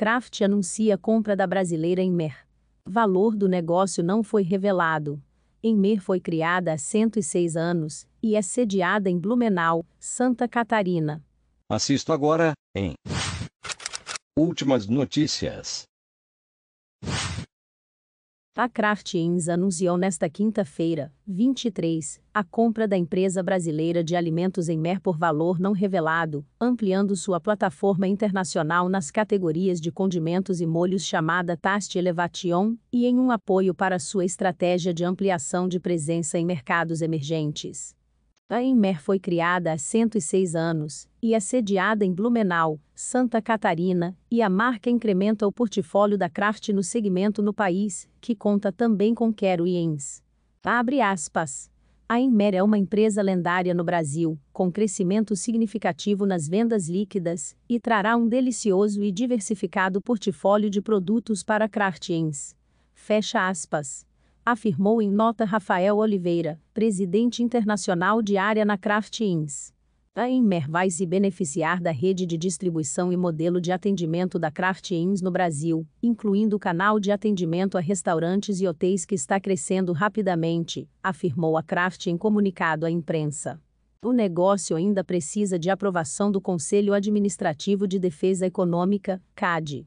Kraft anuncia a compra da brasileira Emmer. Valor do negócio não foi revelado. Emmer foi criada há 106 anos e é sediada em Blumenau, Santa Catarina. Assisto agora em Últimas notícias. A Kraft Inns anunciou nesta quinta-feira, 23, a compra da empresa brasileira de alimentos em mer por valor não revelado, ampliando sua plataforma internacional nas categorias de condimentos e molhos chamada Taste Elevation, e em um apoio para sua estratégia de ampliação de presença em mercados emergentes. A Emmer foi criada há 106 anos e é sediada em Blumenau, Santa Catarina, e a marca incrementa o portfólio da Kraft no segmento no país, que conta também com Quero Iens. Abre aspas. A Emmer é uma empresa lendária no Brasil, com crescimento significativo nas vendas líquidas, e trará um delicioso e diversificado portfólio de produtos para Kraft Iens. Fecha aspas afirmou em nota Rafael Oliveira, presidente internacional de área na Kraft Inc. A tá Inmer vai se beneficiar da rede de distribuição e modelo de atendimento da Kraft Inns no Brasil, incluindo o canal de atendimento a restaurantes e hotéis que está crescendo rapidamente, afirmou a Kraft em comunicado à imprensa. O negócio ainda precisa de aprovação do Conselho Administrativo de Defesa Econômica, CAD